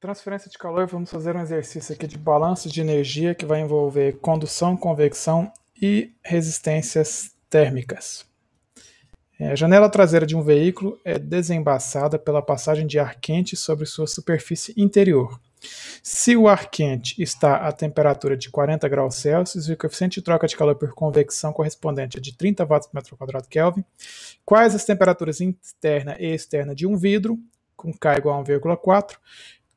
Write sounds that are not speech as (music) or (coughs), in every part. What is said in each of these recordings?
Transferência de calor, vamos fazer um exercício aqui de balanço de energia que vai envolver condução, convecção e resistências térmicas. É, a janela traseira de um veículo é desembaçada pela passagem de ar quente sobre sua superfície interior. Se o ar quente está à temperatura de 40 graus Celsius e o coeficiente de troca de calor por convecção correspondente é de 30 watts por metro quadrado Kelvin, quais as temperaturas interna e externa de um vidro, com K igual a 1,4,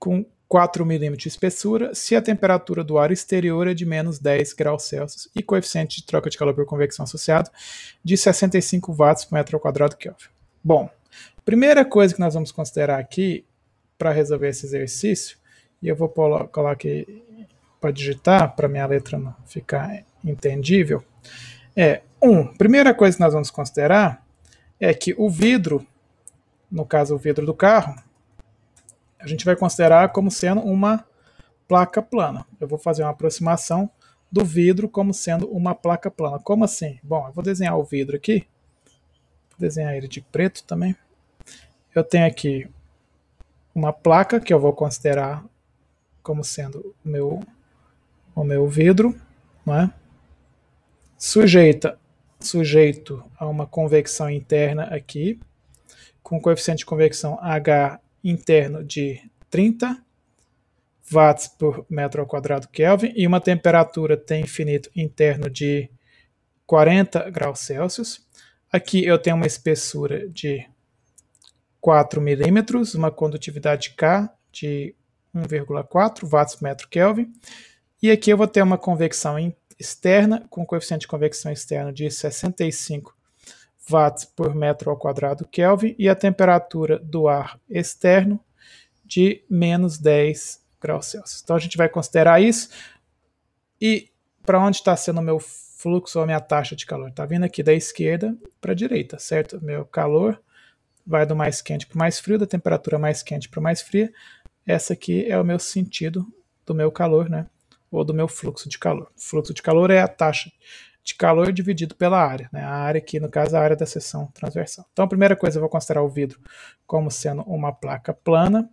com 4 milímetros de espessura se a temperatura do ar exterior é de menos 10 graus Celsius e coeficiente de troca de calor por convecção associado de 65 watts por metro quadrado Kelvin. Bom, primeira coisa que nós vamos considerar aqui para resolver esse exercício, e eu vou colocar aqui para digitar, para minha letra não ficar entendível, é, um, primeira coisa que nós vamos considerar é que o vidro, no caso o vidro do carro, a gente vai considerar como sendo uma placa plana. Eu vou fazer uma aproximação do vidro como sendo uma placa plana. Como assim? Bom, eu vou desenhar o vidro aqui. Vou desenhar ele de preto também. Eu tenho aqui uma placa que eu vou considerar como sendo o meu, o meu vidro, não é? Sujeita, sujeito a uma convecção interna aqui, com coeficiente de convecção H interno de 30 watts por metro quadrado Kelvin e uma temperatura T infinito interno de 40 graus Celsius. Aqui eu tenho uma espessura de 4 milímetros, uma condutividade K de 1,4 watts por metro Kelvin. E aqui eu vou ter uma convecção externa com coeficiente de convecção externo de 65 watts por metro ao quadrado Kelvin e a temperatura do ar externo de menos 10 graus Celsius. Então a gente vai considerar isso. E para onde está sendo o meu fluxo ou a minha taxa de calor? Está vindo aqui da esquerda para a direita, certo? Meu calor vai do mais quente para o mais frio, da temperatura mais quente para o mais fria. Essa aqui é o meu sentido do meu calor, né? Ou do meu fluxo de calor. O fluxo de calor é a taxa de calor dividido pela área, né? a área aqui, no caso, a área da seção transversal. Então, a primeira coisa, eu vou considerar o vidro como sendo uma placa plana.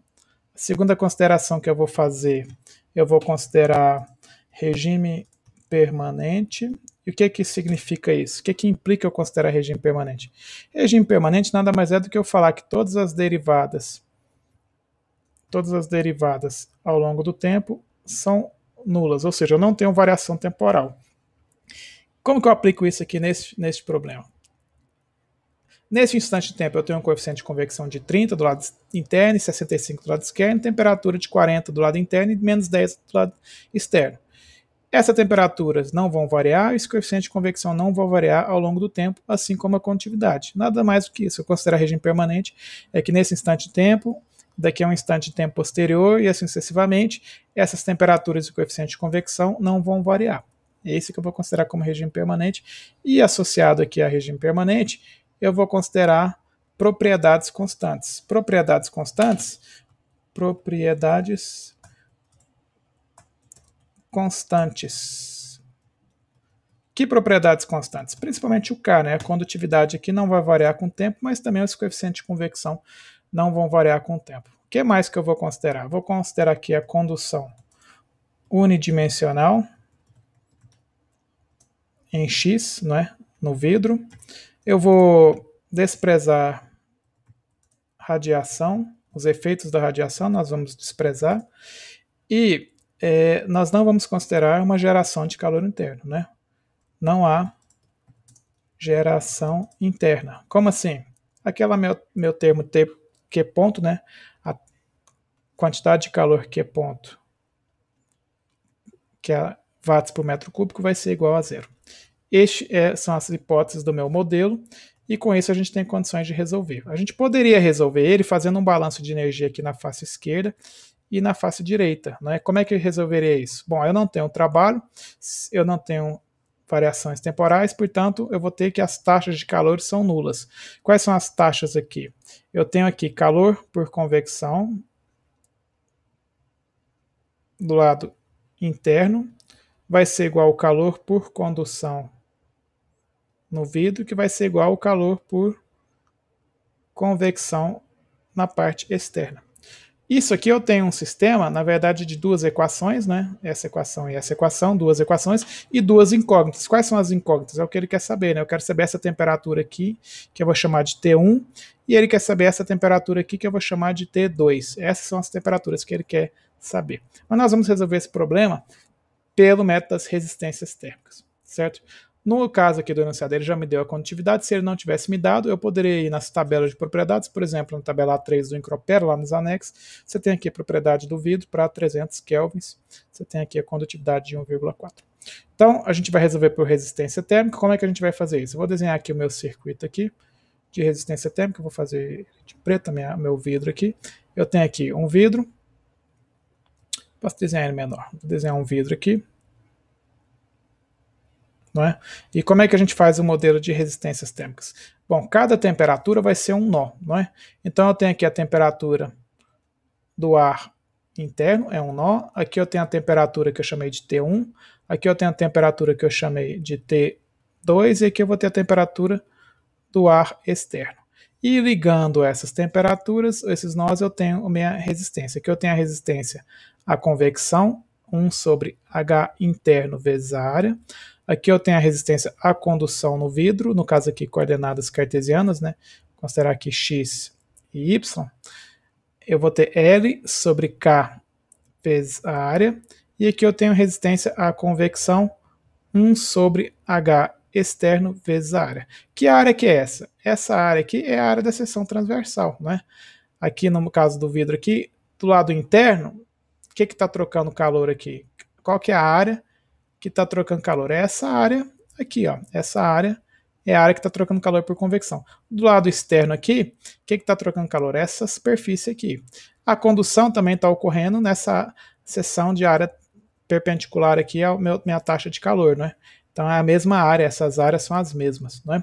A segunda consideração que eu vou fazer, eu vou considerar regime permanente. E o que, que significa isso? O que, que implica eu considerar regime permanente? Regime permanente nada mais é do que eu falar que todas as derivadas, todas as derivadas ao longo do tempo são nulas, ou seja, eu não tenho variação temporal. Como que eu aplico isso aqui nesse, nesse problema? Nesse instante de tempo, eu tenho um coeficiente de convecção de 30 do lado interno, e 65 do lado externo, temperatura de 40 do lado interno e menos 10 do lado externo. Essas temperaturas não vão variar, esse coeficiente de convecção não vai variar ao longo do tempo, assim como a condutividade. Nada mais do que isso. Eu considero a regime permanente é que nesse instante de tempo, daqui a um instante de tempo posterior e assim sucessivamente, essas temperaturas e coeficiente de convecção não vão variar. Esse é que eu vou considerar como regime permanente. E associado aqui a regime permanente, eu vou considerar propriedades constantes. Propriedades constantes, propriedades constantes. Que propriedades constantes? Principalmente o K, né? A condutividade aqui não vai variar com o tempo, mas também os coeficientes de convecção não vão variar com o tempo. O que mais que eu vou considerar? Vou considerar aqui a condução unidimensional em X, né, no vidro. Eu vou desprezar radiação, os efeitos da radiação nós vamos desprezar. E é, nós não vamos considerar uma geração de calor interno, né? Não há geração interna. Como assim? Aquela meu, meu termo T, Q ponto, né? A quantidade de calor Q ponto, que é watts por metro cúbico, vai ser igual a zero. Estas é, são as hipóteses do meu modelo e com isso a gente tem condições de resolver. A gente poderia resolver ele fazendo um balanço de energia aqui na face esquerda e na face direita. Né? Como é que eu resolveria isso? Bom, eu não tenho trabalho, eu não tenho variações temporais, portanto, eu vou ter que as taxas de calor são nulas. Quais são as taxas aqui? Eu tenho aqui calor por convecção do lado interno, vai ser igual ao calor por condução no vidro, que vai ser igual ao calor por convecção na parte externa. Isso aqui eu tenho um sistema, na verdade, de duas equações, né? Essa equação e essa equação, duas equações e duas incógnitas. Quais são as incógnitas? É o que ele quer saber, né? Eu quero saber essa temperatura aqui, que eu vou chamar de T1, e ele quer saber essa temperatura aqui, que eu vou chamar de T2. Essas são as temperaturas que ele quer saber. Mas nós vamos resolver esse problema pelo método das resistências térmicas, certo? No caso aqui do enunciado, ele já me deu a condutividade. Se ele não tivesse me dado, eu poderia ir nas tabelas de propriedades, por exemplo, na tabela A3 do Incropero, lá nos anexos, você tem aqui a propriedade do vidro para 300 kelvins, você tem aqui a condutividade de 1,4. Então, a gente vai resolver por resistência térmica. Como é que a gente vai fazer isso? Eu vou desenhar aqui o meu circuito aqui de resistência térmica, eu vou fazer de preto minha, ah, meu vidro aqui. Eu tenho aqui um vidro, posso desenhar ele menor, vou desenhar um vidro aqui, é? E como é que a gente faz o modelo de resistências térmicas? Bom, cada temperatura vai ser um nó. é? Então eu tenho aqui a temperatura do ar interno, é um nó. Aqui eu tenho a temperatura que eu chamei de T1. Aqui eu tenho a temperatura que eu chamei de T2. E aqui eu vou ter a temperatura do ar externo. E ligando essas temperaturas, esses nós, eu tenho a minha resistência. Aqui eu tenho a resistência à convecção, 1 sobre H interno vezes a área. Aqui eu tenho a resistência à condução no vidro, no caso aqui coordenadas cartesianas, né? considerar aqui x e y. Eu vou ter L sobre K vezes a área. E aqui eu tenho resistência à convecção 1 sobre H externo vezes a área. Que área que é essa? Essa área aqui é a área da seção transversal, né? Aqui no caso do vidro aqui, do lado interno, o que está trocando calor aqui? Qual que é a área que está trocando calor. É essa área aqui, ó. Essa área é a área que está trocando calor por convecção. Do lado externo aqui, o que está trocando calor? Essa superfície aqui. A condução também está ocorrendo nessa seção de área perpendicular aqui à minha taxa de calor, né? Então é a mesma área, essas áreas são as mesmas, é?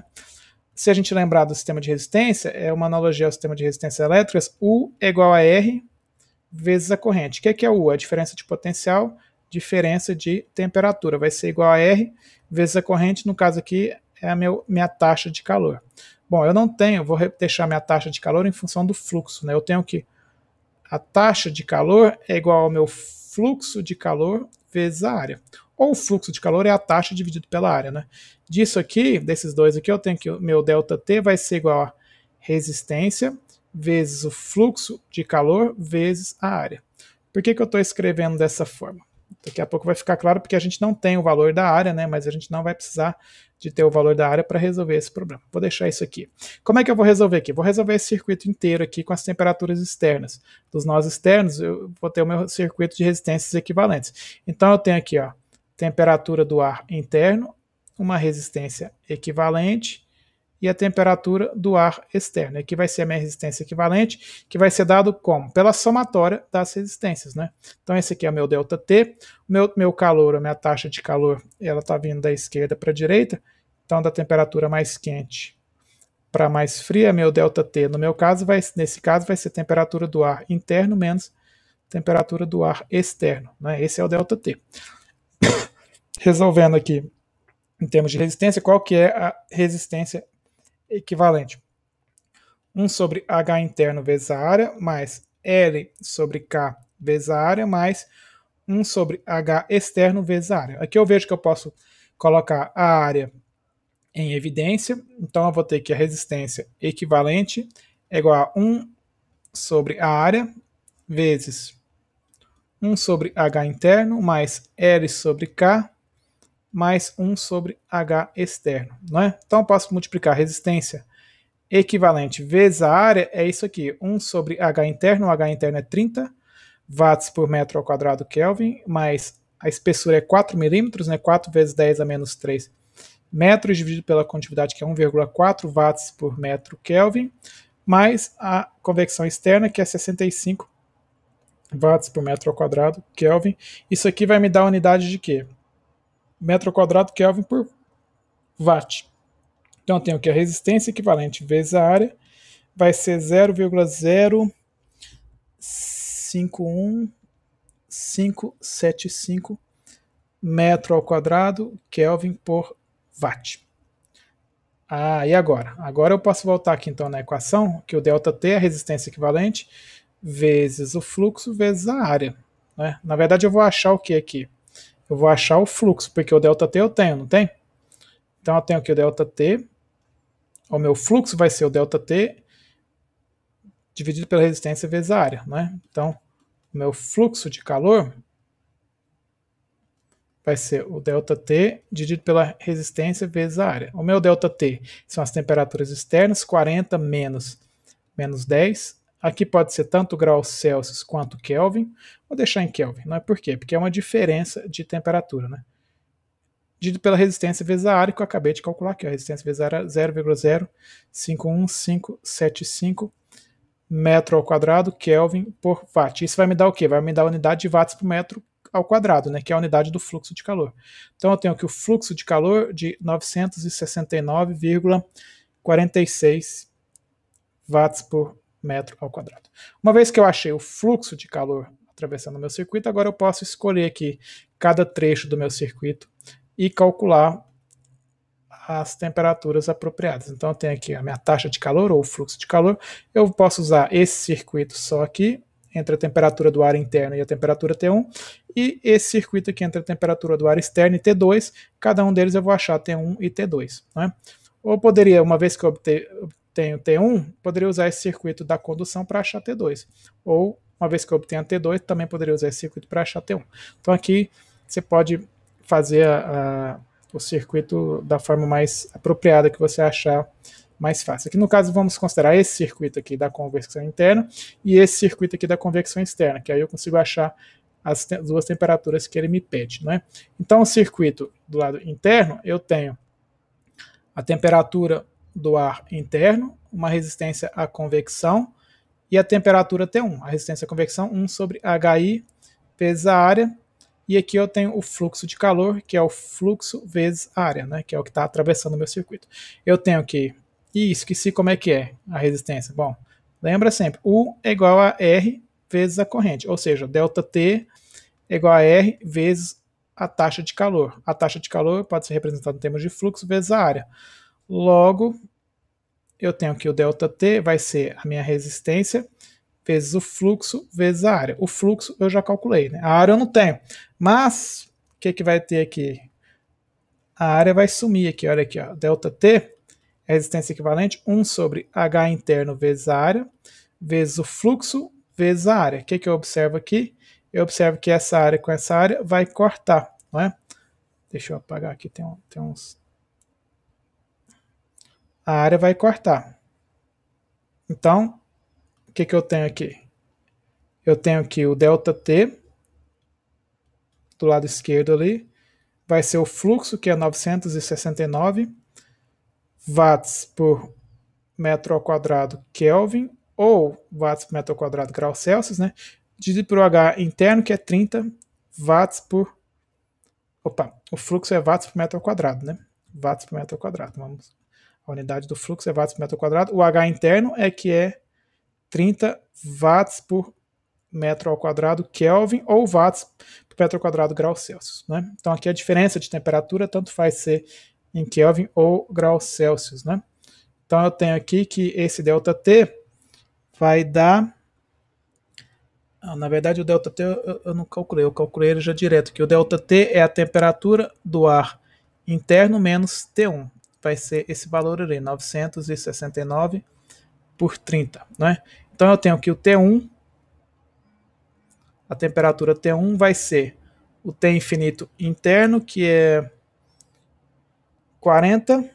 Se a gente lembrar do sistema de resistência, é uma analogia ao sistema de resistência elétricas, U é igual a R vezes a corrente. O que é, que é U? A diferença de potencial diferença de temperatura. Vai ser igual a R vezes a corrente, no caso aqui é a meu, minha taxa de calor. Bom, eu não tenho, vou deixar minha taxa de calor em função do fluxo. Né? Eu tenho que a taxa de calor é igual ao meu fluxo de calor vezes a área. Ou o fluxo de calor é a taxa dividido pela área. Né? Disso aqui, desses dois aqui, eu tenho que o meu ΔT vai ser igual a resistência vezes o fluxo de calor vezes a área. Por que, que eu estou escrevendo dessa forma? Daqui a pouco vai ficar claro porque a gente não tem o valor da área, né? Mas a gente não vai precisar de ter o valor da área para resolver esse problema. Vou deixar isso aqui. Como é que eu vou resolver aqui? Vou resolver esse circuito inteiro aqui com as temperaturas externas. Dos nós externos, eu vou ter o meu circuito de resistências equivalentes. Então eu tenho aqui, ó, temperatura do ar interno, uma resistência equivalente e a temperatura do ar externo, que vai ser a minha resistência equivalente, que vai ser dado como? Pela somatória das resistências, né? Então esse aqui é o meu delta T, meu, meu calor, a minha taxa de calor, ela está vindo da esquerda para a direita, então da temperatura mais quente para mais fria, meu delta T, no meu caso, vai, nesse caso, vai ser temperatura do ar interno menos temperatura do ar externo, né? Esse é o delta T. (coughs) Resolvendo aqui em termos de resistência, qual que é a resistência equivalente 1 sobre H interno vezes a área, mais L sobre K vezes a área, mais 1 sobre H externo vezes a área. Aqui eu vejo que eu posso colocar a área em evidência, então eu vou ter que a resistência equivalente é igual a 1 sobre a área vezes 1 sobre H interno mais L sobre K mais 1 sobre H externo. Né? Então, eu posso multiplicar a resistência equivalente vezes a área, é isso aqui, 1 sobre H interno, H interno é 30 watts por metro ao quadrado Kelvin, mais a espessura é 4 milímetros, né? 4 vezes 10 a menos 3 metros, dividido pela condutividade, que é 1,4 watts por metro Kelvin, mais a convecção externa, que é 65 watts por metro ao quadrado Kelvin. Isso aqui vai me dar unidade de quê? metro quadrado Kelvin por watt. Então, eu tenho que a resistência equivalente vezes a área vai ser 0,051575 metro ao quadrado Kelvin por watt. Ah, e agora? Agora eu posso voltar aqui então na equação, que o ΔT é a resistência equivalente vezes o fluxo vezes a área. Né? Na verdade, eu vou achar o que aqui? eu vou achar o fluxo, porque o ΔT eu tenho, não tem? Então eu tenho aqui o ΔT, o meu fluxo vai ser o ΔT dividido pela resistência vezes a área, né? Então, o meu fluxo de calor vai ser o ΔT dividido pela resistência vezes a área. O meu ΔT são as temperaturas externas, 40 menos, menos 10, Aqui pode ser tanto graus Celsius quanto Kelvin. Vou deixar em Kelvin, não é por quê? Porque é uma diferença de temperatura, né? Dito pela resistência vezes a área que eu acabei de calcular aqui. A resistência vezes a área 0,051575 metro ao quadrado Kelvin por watt. Isso vai me dar o quê? Vai me dar a unidade de watts por metro ao quadrado, né, que é a unidade do fluxo de calor. Então eu tenho aqui o fluxo de calor de 969,46 watts por metro ao quadrado. Uma vez que eu achei o fluxo de calor atravessando o meu circuito, agora eu posso escolher aqui cada trecho do meu circuito e calcular as temperaturas apropriadas. Então eu tenho aqui a minha taxa de calor ou fluxo de calor. Eu posso usar esse circuito só aqui entre a temperatura do ar interno e a temperatura T1 e esse circuito aqui entre a temperatura do ar externo e T2. Cada um deles eu vou achar T1 e T2. Né? Ou poderia, uma vez que eu obter, tenho T1, poderia usar esse circuito da condução para achar T2. Ou, uma vez que eu obtenho T2, também poderia usar esse circuito para achar T1. Então aqui você pode fazer a, a, o circuito da forma mais apropriada que você achar mais fácil. Aqui no caso vamos considerar esse circuito aqui da convecção interna e esse circuito aqui da convecção externa, que aí eu consigo achar as te duas temperaturas que ele me pede. Né? Então o circuito do lado interno eu tenho a temperatura do ar interno, uma resistência à convecção e a temperatura T1, a resistência à convecção 1 sobre HI vezes a área. E aqui eu tenho o fluxo de calor, que é o fluxo vezes a área, né, que é o que está atravessando o meu circuito. Eu tenho que... E esqueci como é que é a resistência. Bom, lembra sempre, U é igual a R vezes a corrente, ou seja, ΔT é igual a R vezes a taxa de calor. A taxa de calor pode ser representada em termos de fluxo vezes a área. Logo, eu tenho aqui o ΔT, vai ser a minha resistência, vezes o fluxo, vezes a área. O fluxo eu já calculei, né? A área eu não tenho. Mas, o que, que vai ter aqui? A área vai sumir aqui, olha aqui, ó. ΔT, resistência equivalente, 1 sobre H interno vezes a área, vezes o fluxo, vezes a área. O que, que eu observo aqui? Eu observo que essa área com essa área vai cortar, não é? Deixa eu apagar aqui, tem, tem uns a área vai cortar. Então, o que, que eu tenho aqui? Eu tenho aqui o ΔT, do lado esquerdo ali, vai ser o fluxo, que é 969 watts por metro ao quadrado Kelvin, ou watts por metro ao quadrado graus Celsius, né? Dividido por H interno, que é 30 watts por... Opa, o fluxo é watts por metro ao quadrado, né? Watts por metro ao quadrado, vamos a unidade do fluxo é watts por metro quadrado. O H interno é que é 30 watts por metro ao quadrado Kelvin ou watts por metro ao quadrado graus Celsius. Né? Então aqui a diferença de temperatura tanto faz ser em Kelvin ou graus Celsius. Né? Então eu tenho aqui que esse ΔT vai dar... Ah, na verdade, o ΔT eu, eu não calculei, eu calculei ele já direto, que o ΔT é a temperatura do ar interno menos T1 vai ser esse valor ali, 969 por 30, né? Então eu tenho que o T1, a temperatura T1 vai ser o T infinito interno, que é 40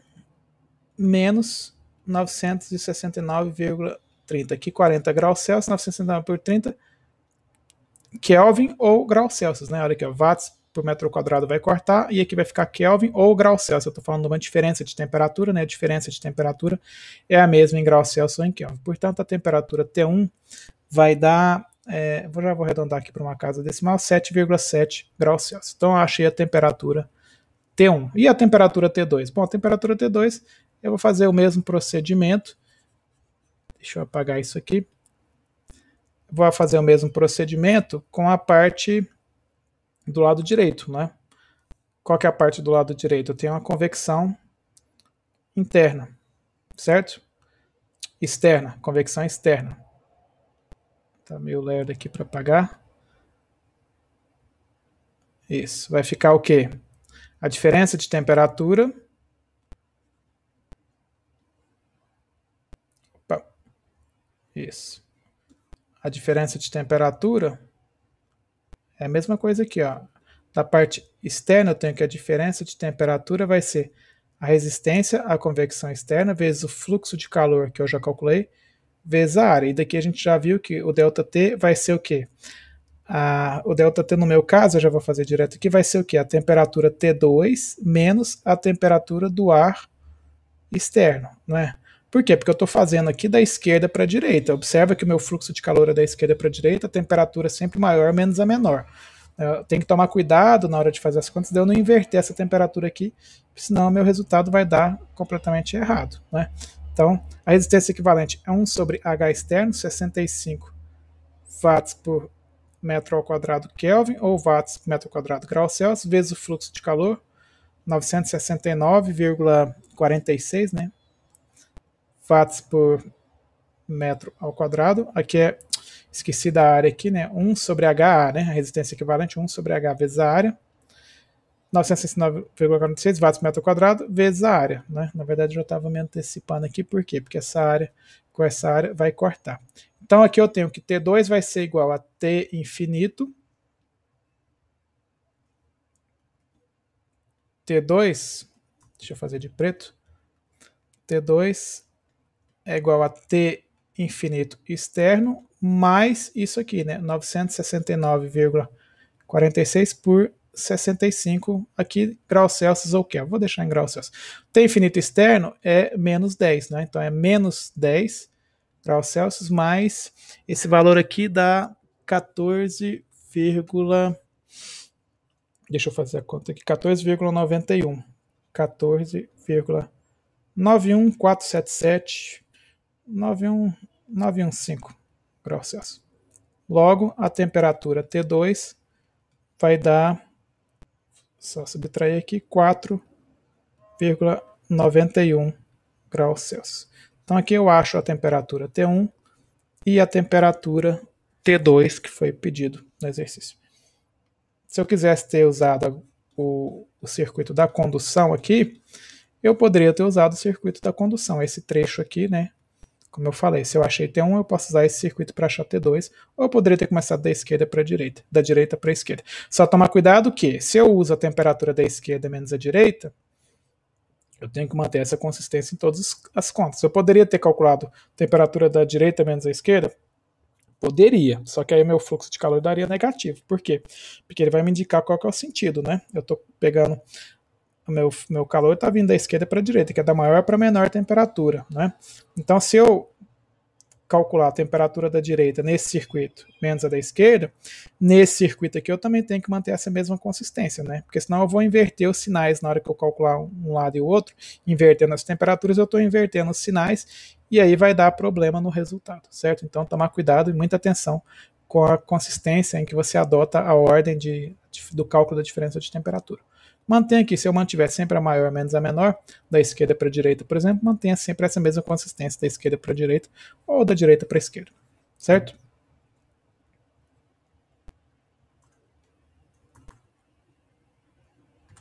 menos 969,30, que 40 graus Celsius, 969 por 30 Kelvin ou graus Celsius, né? Olha aqui, ó, watts por metro quadrado vai cortar, e aqui vai ficar Kelvin ou grau Celsius. Eu estou falando de uma diferença de temperatura, né? A diferença de temperatura é a mesma em grau Celsius ou em Kelvin. Portanto, a temperatura T1 vai dar, é, vou já vou arredondar aqui para uma casa decimal, 7,7 graus Celsius. Então, eu achei a temperatura T1. E a temperatura T2? Bom, a temperatura T2, eu vou fazer o mesmo procedimento. Deixa eu apagar isso aqui. Vou fazer o mesmo procedimento com a parte do lado direito, né? Qual que é a parte do lado direito? Eu tenho uma convecção interna, certo? Externa, convecção externa. Tá meio lerdo aqui para apagar. Isso, vai ficar o quê? A diferença de temperatura Isso. A diferença de temperatura é a mesma coisa aqui, ó. Da parte externa, eu tenho que a diferença de temperatura vai ser a resistência à convecção externa vezes o fluxo de calor que eu já calculei, vezes a área. E daqui a gente já viu que o ΔT vai ser o quê? Ah, o ΔT, no meu caso, eu já vou fazer direto aqui, vai ser o quê? A temperatura T2 menos a temperatura do ar externo, não é? Por quê? Porque eu estou fazendo aqui da esquerda para a direita. Observa que o meu fluxo de calor é da esquerda para a direita, a temperatura é sempre maior menos a menor. É, tem que tomar cuidado na hora de fazer as contas de eu não inverter essa temperatura aqui, senão o meu resultado vai dar completamente errado. Né? Então, a resistência equivalente é 1 sobre H externo, 65 watts por metro ao quadrado Kelvin, ou watts por metro ao quadrado grau Celsius, vezes o fluxo de calor, 969,46, né? watts por metro ao quadrado. Aqui é, esqueci da área aqui, né? 1 sobre HA, né? A resistência equivalente 1 sobre H vezes a área. 969,46 watts por metro quadrado vezes a área, né? Na verdade, eu já estava me antecipando aqui, por quê? Porque essa área com essa área vai cortar. Então, aqui eu tenho que T2 vai ser igual a T infinito. T2, deixa eu fazer de preto. T2 é igual a T infinito externo mais isso aqui, né? 969,46 por 65 aqui graus Celsius ou Kelvin. Vou deixar em graus Celsius. T infinito externo é menos 10, né? Então é menos 10 graus Celsius mais esse valor aqui dá 14, deixa eu fazer a conta aqui, 14,91. 14,91477 915 graus Celsius. Logo, a temperatura T2 vai dar, só subtrair aqui, 4,91 graus Celsius. Então aqui eu acho a temperatura T1 e a temperatura T2 que foi pedido no exercício. Se eu quisesse ter usado o, o circuito da condução aqui, eu poderia ter usado o circuito da condução, esse trecho aqui, né, como eu falei, se eu achei T1, eu posso usar esse circuito para achar T2, ou eu poderia ter começado da esquerda para a direita, da direita para a esquerda. Só tomar cuidado que, se eu uso a temperatura da esquerda menos a direita, eu tenho que manter essa consistência em todas as contas. Eu poderia ter calculado temperatura da direita menos a esquerda? Poderia, só que aí meu fluxo de calor daria negativo. Por quê? Porque ele vai me indicar qual é o sentido, né? Eu estou pegando meu, meu calor está vindo da esquerda para a direita, que é da maior para a menor temperatura. Né? Então, se eu calcular a temperatura da direita nesse circuito menos a da esquerda, nesse circuito aqui eu também tenho que manter essa mesma consistência, né? Porque senão eu vou inverter os sinais na hora que eu calcular um lado e o outro, invertendo as temperaturas, eu estou invertendo os sinais e aí vai dar problema no resultado, certo? Então tomar cuidado e muita atenção com a consistência em que você adota a ordem de, de do cálculo da diferença de temperatura. Mantenha aqui, se eu mantiver sempre a maior menos a menor, da esquerda para a direita, por exemplo, mantenha sempre essa mesma consistência da esquerda para a direita ou da direita para a esquerda, certo?